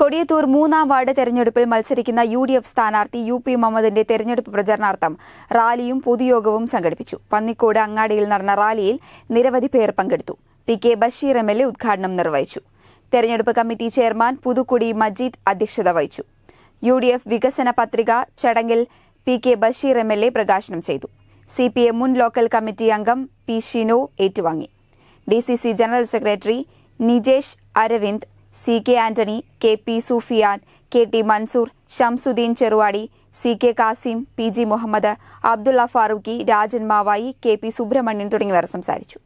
കൊടിയത്തൂർ മൂന്നാം വാർഡ് തെരഞ്ഞെടുപ്പിൽ മത്സരിക്കുന്ന യു ഡി എഫ് സ്ഥാനാർത്ഥി യു പി മുഹമ്മദിന്റെ തെരഞ്ഞെടുപ്പ് പ്രചരണാർത്ഥം റാലിയും പൊതുയോഗവും സംഘടിപ്പിച്ചു പന്നിക്കോട് അങ്ങാടിയിൽ നടന്ന റാലിയിൽ നിരവധി പേർ പങ്കെടുത്തു P K Basheer M L A ഉദ്ഘാടനം നിർവഹിച്ചു തെരഞ്ഞെടുപ്പ് കമ്മിറ്റി ചെയർമാൻ പുതുക്കുടി മജീദ് അധ്യക്ഷത വഹിച്ചു യു ഡി എഫ് വികസന പത്രിക ചടങ്ങിൽ P K Basheer M L A പ്രകാശനം ചെയ്തു സി പി എം മുൻ ലോക്കൽ കമ്മിറ്റി അംഗം പി ഷിനോ ഏറ്റുവാങ്ങി D C C general secretary Nijesh Aravind C K Antony K P Sufiyan K T Mansoor Shamsuddin Cheruvadi C K Kasim P G Muhammad Abdulla Farooqui Rajan Mavayi K P Subramanian തുടങ്ങിയവർ സംസാരിച്ചു